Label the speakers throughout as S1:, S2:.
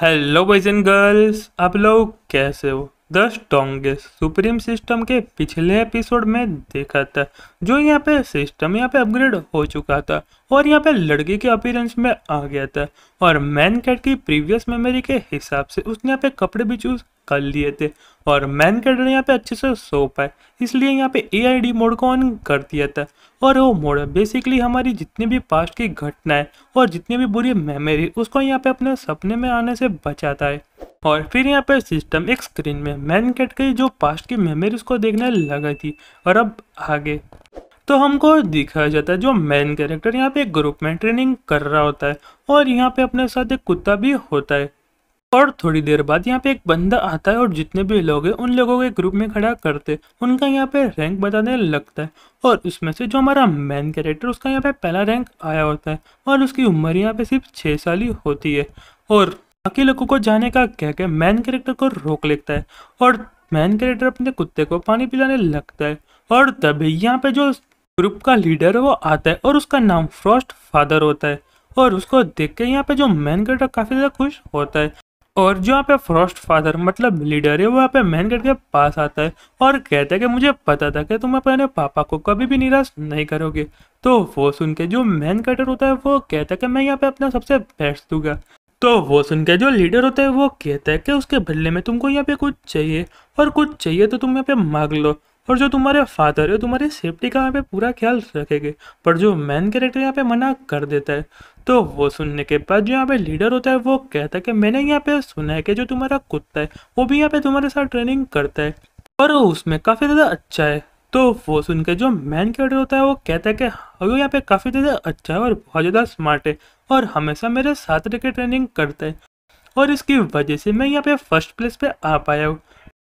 S1: hello boys and girls आप लोग कैसे हो द स्ट्रॉन्गेस्ट सुप्रीम सिस्टम के पिछले एपिसोड में देखा था जो यहाँ पे सिस्टम यहाँ पे अपग्रेड हो चुका था और यहाँ पे लड़की के अपीरेंस में आ गया था और मैन कैट की प्रीवियस मेमोरी के हिसाब से उसने यहाँ पे कपड़े भी चूज कर लिए थे और मैन ने यहाँ पे अच्छे से सो पाए इसलिए यहाँ पे ए मोड को ऑन कर दिया था और वो मोड बेसिकली हमारी जितनी भी पास्ट की घटनाएं और जितनी भी बुरी मेमोरी उसको यहाँ पे अपने सपने में आने से बचाता है और फिर यहाँ पर सिस्टम एक स्क्रीन में मैन कैट की जो पास्ट की मेमोरीज को देखने लगा थी और अब आगे तो हमको दिखाया जाता है जो मेन कैरेक्टर यहाँ पे ग्रुप में ट्रेनिंग कर रहा होता है और यहाँ पे अपने साथ एक कुत्ता भी होता है और थोड़ी देर बाद यहाँ पे एक बंदा आता है और जितने भी लोग हैं उन लोगों के ग्रुप में खड़ा करते उनका यहाँ पे रैंक बताने लगता है और उसमें से जो हमारा मेन कैरेक्टर उसका यहाँ पे पहला रैंक आया होता है और उसकी उम्र यहाँ पे सिर्फ छः साल ही होती है और बाकी लोगों को जाने का कह के मैन कैरेक्टर को रोक लेता है और मैन कैरेक्टर अपने कुत्ते को पानी पिलाने लगता है और तभी यहाँ पे जो ग्रुप का लीडर है वो आता है और उसका नाम फ्रॉस्ट फादर होता है और उसको देख के यहाँ पे जो मैन कैरेक्टर काफ़ी ज़्यादा खुश होता है और जो यहाँ पे फ्रॉस्ट फादर मतलब लीडर है वो यहाँ पे मैन गेट के पास आता है और कहता है कि मुझे पता था कि तुम अपने पापा को कभी भी निराश नहीं करोगे तो वो सुन के जो मैन कैटर होता है वो कहता है कि मैं यहाँ पे अपना सबसे बेस्ट दूंगा तो वो सुन के जो लीडर होता है वो कहता है कि उसके बदले में तुमको यहाँ पे कुछ चाहिए और कुछ चाहिए तो तुम यहाँ पे मांग लो और जो तुम्हारे फादर है तुम्हारे सेफ्टी का यहाँ पे पूरा ख्याल रखेंगे पर जो मैन कैरेक्टर यहाँ पे मना कर देता है तो वो सुनने के बाद जो यहाँ पे लीडर होता है वो कहता है कि मैंने यहाँ पे सुना है कि जो तुम्हारा कुत्ता है वो भी यहाँ पे तुम्हारे साथ ट्रेनिंग करता है और उसमें काफ़ी ज़्यादा अच्छा है तो वो सुन के जो मैन कैरेक्टर होता है वो कहता है कि हाँ, यहाँ पे काफ़ी ज़्यादा अच्छा है और बहुत ज़्यादा स्मार्ट है और हमेशा मेरे साथ रह ट्रेनिंग करता है और इसकी वजह से मैं यहाँ पे फर्स्ट प्लेस पे आ पाया हूँ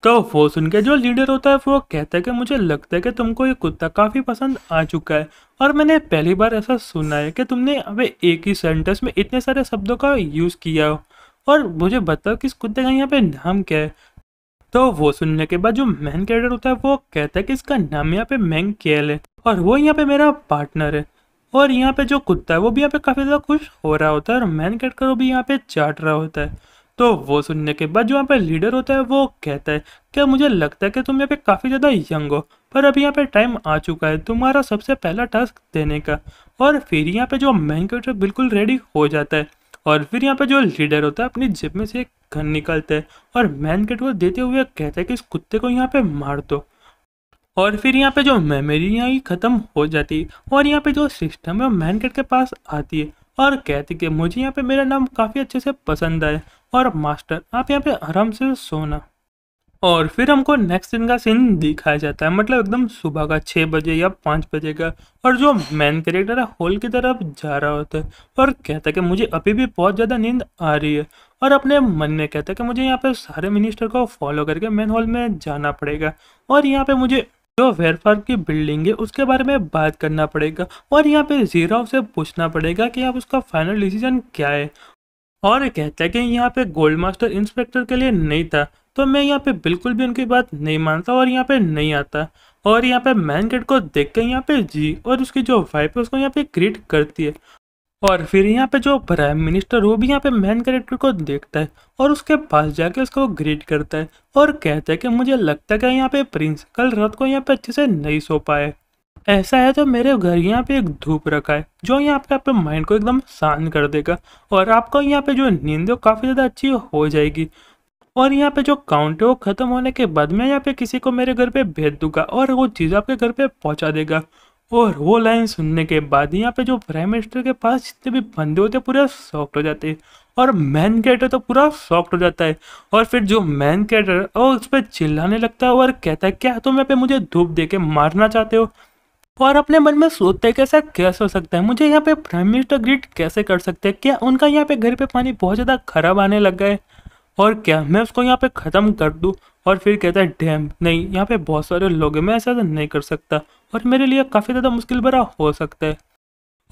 S1: तो वो सुन के जो लीडर होता है वो कहता है कि मुझे लगता है कि तुमको ये कुत्ता काफ़ी पसंद आ चुका है और मैंने पहली बार ऐसा सुना है कि तुमने अब एक ही सेंटेंस में इतने सारे शब्दों का यूज़ किया हो और मुझे बताओ कि इस कुत्ते का यहाँ पे नाम क्या है तो वो सुनने के बाद जो मैन कैरेक्टर होता है वो कहता है कि इसका नाम यहाँ पे मैंग केल है और वो यहाँ पे मेरा पार्टनर है और यहाँ पे जो कुत्ता है वो भी यहाँ पे काफ़ी ज़्यादा खुश हो रहा होता है और मैन कैट का भी यहाँ पे चाट रहा होता है तो वो सुनने के बाद जो यहाँ पे लीडर होता है वो कहता है क्या मुझे लगता है कि तुम यहाँ पे काफ़ी ज़्यादा यंग हो पर अभी यहाँ पे टाइम आ चुका है तुम्हारा सबसे पहला टास्क देने का और फिर यहाँ पे जो मैन कैट बिल्कुल रेडी हो जाता है और फिर यहाँ पे जो लीडर होता है अपनी जेब में से एक घर निकलता है और मैन कैट को देते हुए कहता है कि इस कुत्ते को यहाँ पे मार दो और फिर यहाँ पे जो मेमोरी यहाँ ख़त्म हो जाती है और यहाँ पे जो सिस्टम है वो मैन के पास आती है और कहती कि मुझे यहाँ पे मेरा नाम काफ़ी अच्छे से पसंद आया और मास्टर आप यहाँ पे आराम से सोना और फिर हमको नेक्स्ट दिन का सीन दिखाया जाता है मतलब एकदम सुबह का छः बजे या पाँच बजे का और जो मेन कैरेक्टर है हॉल की तरफ जा रहा होता है और कहता है कि मुझे अभी भी बहुत ज़्यादा नींद आ रही है और अपने मन में कहता है कि मुझे यहाँ पे सारे मिनिस्टर को फॉलो करके मेन हॉल में जाना पड़ेगा और यहाँ पे मुझे जो तो वेयर फार्म की बिल्डिंग है उसके बारे में बात करना पड़ेगा और यहाँ पे जीरो से पूछना पड़ेगा कि आप उसका फाइनल डिसीजन क्या है और कहता है कि यहाँ पे गोल्ड मास्टर इंस्पेक्टर के लिए नहीं था तो मैं यहाँ पे बिल्कुल भी उनकी बात नहीं मानता और यहाँ पे नहीं आता और यहाँ पे मैन गेट को देख के यहाँ पे जी और उसकी जो वाइफ है उसको यहाँ पे क्रिएट करती है और फिर यहाँ पे जो प्राइम मिनिस्टर वो भी यहाँ पे मेन कैरेक्टर को देखता है और उसके पास जाके उसको ग्रीट करता है और कहता है कि मुझे लगता है कि यहाँ पे प्रिंस कल रात को यहाँ पे अच्छे से नहीं सो पाए ऐसा है तो मेरे घर यहाँ पे एक धूप रखा है जो यहाँ पे आपके माइंड को एकदम शांत कर देगा और आपको यहाँ पे जो नींद है काफ़ी ज़्यादा अच्छी हो जाएगी और यहाँ पे जो काउंट है वो ख़त्म होने के बाद मैं यहाँ पे किसी को मेरे घर पे भेज दूंगा और वो चीज़ आपके घर पे पहुँचा देगा और वो लाइन सुनने के बाद यहाँ पे जो प्राइम मिनिस्टर के पास जितने भी बंदे होते हैं पूरा सॉफ्ट हो जाते हैं और मैन कैरेक्टर तो पूरा सॉफ्ट हो जाता है और फिर जो मैन कैरेक्टर वो उस पर चिल्लाने लगता है और कहता है क्या तुम यहाँ पे मुझे धूप दे के मारना चाहते हो और अपने मन में सोचते हैं कैसा कैसे हो सकता है मुझे यहाँ पे प्राइम मिनिस्टर ग्रीट कैसे कर सकते हैं क्या उनका यहाँ पे घर पे पानी बहुत ज़्यादा खराब आने लग गए और क्या मैं उसको यहाँ पे ख़त्म कर दूँ और फिर कहता है डैम नहीं यहाँ पे बहुत सारे लोग हैं मैं ऐसा तो नहीं कर सकता और मेरे लिए काफ़ी ज़्यादा मुश्किल भरा हो सकता है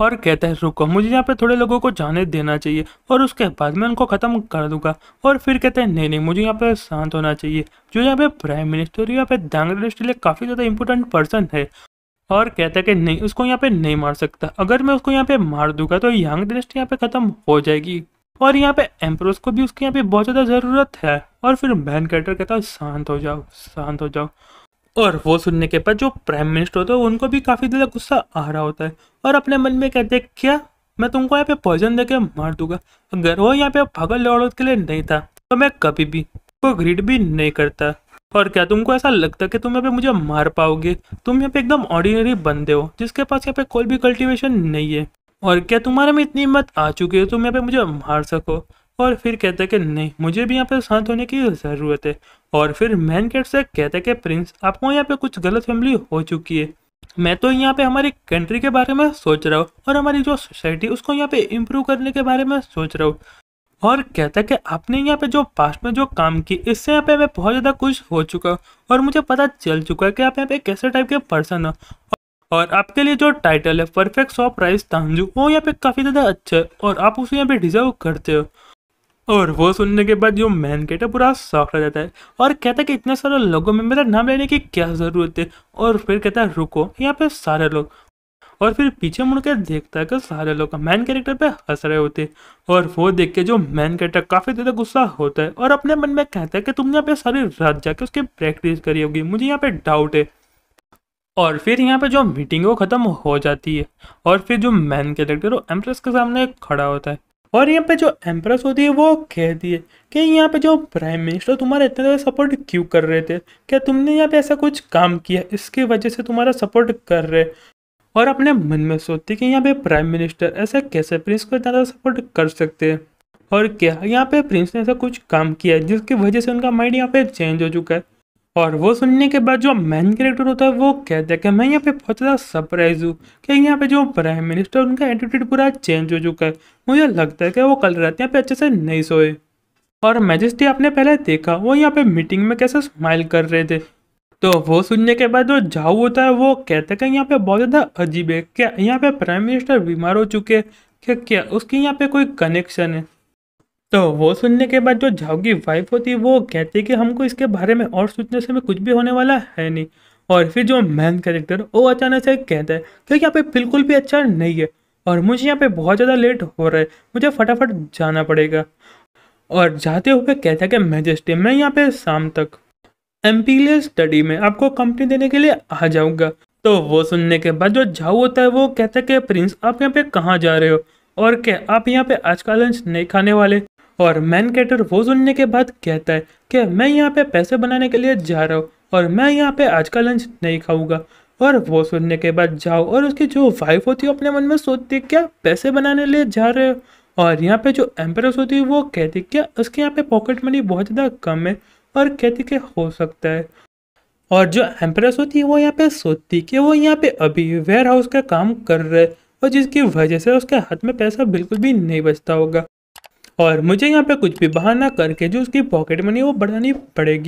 S1: और कहता है रुको मुझे यहाँ पे थोड़े लोगों को जाने देना चाहिए और उसके बाद मैं उनको ख़त्म कर दूंगा और फिर कहते हैं नहीं नहीं मुझे यहाँ पे शांत होना चाहिए जो यहाँ पे प्राइम मिनिस्टर यहाँ पे बांग्लादेश के लिए काफ़ी ज़्यादा इंपॉर्टेंट पर्सन है और कहता है कि नहीं उसको यहाँ पे नहीं मार सकता अगर मैं उसको यहाँ पे मार दूंगा तो यंग दृष्टि यहाँ पे ख़त्म हो जाएगी और यहाँ पे एम्प्रोस को भी उसके यहाँ पे बहुत ज़्यादा ज़रूरत है और फिर बैन कैटर कहता है शांत हो जाओ शांत हो जाओ और वो सुनने के बाद जो प्राइम मिनिस्टर होता है उनको भी काफ़ी ज़्यादा गुस्सा आ रहा होता है और अपने मन में कहते हैं क्या मैं तुमको यहाँ पे पॉइजन देके मार दूंगा अगर वो यहाँ पे पागल लौड़ के लिए नहीं था तो मैं कभी भी को ग्रीड भी नहीं करता और क्या तुमको ऐसा लगता कि तुम यहाँ पे मुझे मार पाओगे तुम यहाँ पे एकदम ऑर्डिनरी बंदे हो जिसके पास यहाँ पे कोई भी कल्टिवेशन नहीं है और क्या तुम्हारे में इतनी हिम्मत आ चुकी है तुम यहाँ पे मुझे मार सको और फिर कहता है कि नहीं मुझे भी यहाँ पे शांत होने की ज़रूरत है और फिर मैन कैट से कहता है कि प्रिंस आपको यहाँ पे कुछ गलत फैमिली हो चुकी है मैं तो यहाँ पे हमारी कंट्री के बारे में सोच रहा हूँ और हमारी जो सोसाइटी उसको यहाँ पे इम्प्रूव करने के बारे में सोच रहा हूँ और कहता है कि आपने यहाँ पे जो पास्ट में जो काम की इससे यहाँ पे मैं बहुत ज़्यादा खुश हो चुका हूँ और मुझे पता चल चुका है कि आप यहाँ पे कैसे टाइप के पर्सन हो और आपके लिए जो टाइटल है परफेक्ट सॉफ्ट राइस तांजू वो यहाँ पे काफ़ी ज़्यादा अच्छा है और आप उसे यहाँ पे डिजर्व करते हो और वो सुनने के बाद जो मैन कहता है पूरा शौक रह जाता है और कहता है कि इतने सारे लोगों में मेरा नाम लेने की क्या ज़रूरत है और फिर कहता है रुको यहाँ पे सारे लोग और फिर पीछे मुड़ के देखता है कि सारे लोग मैन कैरेक्टर पे हंस रहे होते हैं और वो देख के जो मैन कैरेक्टर काफ़ी ज़्यादा गुस्सा होता है और अपने मन में कहता है कि तुमने यहाँ पे सारी रात जाके उसकी प्रैक्टिस करी होगी मुझे यहाँ पे डाउट है और फिर यहाँ पे जो मीटिंग वो ख़त्म हो जाती है और फिर जो मैन कैरेक्टर वो एम्प्रेस के सामने खड़ा होता है और यहाँ पे जो एम्प्रेस होती है वो कहती है कि यहाँ पे जो प्राइम मिनिस्टर तुम्हारा इतना ज़्यादा सपोर्ट क्यों कर रहे थे क्या तुमने यहाँ पे ऐसा कुछ काम किया इसकी वजह से तुम्हारा सपोर्ट कर रहे और अपने मन में सोचती कि यहाँ पे प्राइम मिनिस्टर ऐसा कैसे प्रिंस को ज़्यादा सपोर्ट कर सकते हैं और क्या यहाँ पे प्रिंस ने ऐसा कुछ काम किया जिसकी वजह से उनका माइंड यहाँ पे चेंज हो चुका है और वो सुनने के बाद जो मेन कैरेक्टर होता है वो कहता है कि मैं यहाँ पे बहुत ज़्यादा सरप्राइज हूँ कि यहाँ पे जो प्राइम मिनिस्टर उनका एटीट्यूड पूरा चेंज हो चुका है मुझे लगता है कि वो कल रात यहाँ पे अच्छे से नहीं सोए और मैजिस्ट्री आपने पहले देखा वो यहाँ पे मीटिंग में कैसे स्माइल कर रहे थे तो वो सुनने के बाद जो जाऊ होता है वो कहता है कि यहाँ पे बहुत ज़्यादा अजीब है क्या यहाँ पे प्राइम मिनिस्टर बीमार हो चुके हैं क्या क्या उसके यहाँ पे कोई कनेक्शन है तो वो सुनने के बाद जो झाऊ की वाइफ होती है वो कहती है कि हमको इसके बारे में और सोचने से कुछ भी होने वाला है नहीं और फिर जो मैन कैरेक्टर वो अचानक से कहता है क्योंकि यहाँ पे बिल्कुल भी अच्छा नहीं है और मुझे यहाँ पे बहुत ज़्यादा लेट हो रहा है मुझे फटाफट जाना पड़ेगा और जाते हुए कहता है कि मैजेस्टी मैं यहाँ पे शाम तक एम्पीरियल स्टडी में आपको कंपनी देने के लिए आ जाऊँगा तो वो सुनने के बाद जो झाऊ होता है वो कहता है कि प्रिंस आप यहाँ पे कहाँ जा रहे हो और क्या आप यहाँ पे आज का लंच नहीं खाने वाले और मैन कैटर वो सुनने के बाद कहता है कि मैं यहाँ पे पैसे बनाने के लिए जा रहा हूँ और मैं यहाँ पे आज का लंच नहीं खाऊंगा और वो सुनने के बाद जाओ और उसकी जो वाइफ होती है अपने मन में सोचती है क्या पैसे बनाने लिए जा रहे हो और यहाँ पे जो एम्प्रेस होती है वो कहती क्या उसके यहाँ पे पॉकेट मनी बहुत ज़्यादा कम है और कहती कि हो सकता है और जो एम्प्रेस होती है वो यहाँ पे सोचती कि वो यहाँ पे अभी वेयर हाउस का काम कर रहे और जिसकी वजह से उसके हाथ में पैसा बिल्कुल भी नहीं बचता होगा और मुझे यहाँ पे कुछ भी बहाना करके जो उसकी पॉकेट मनी वो बढ़ानी पड़ेगी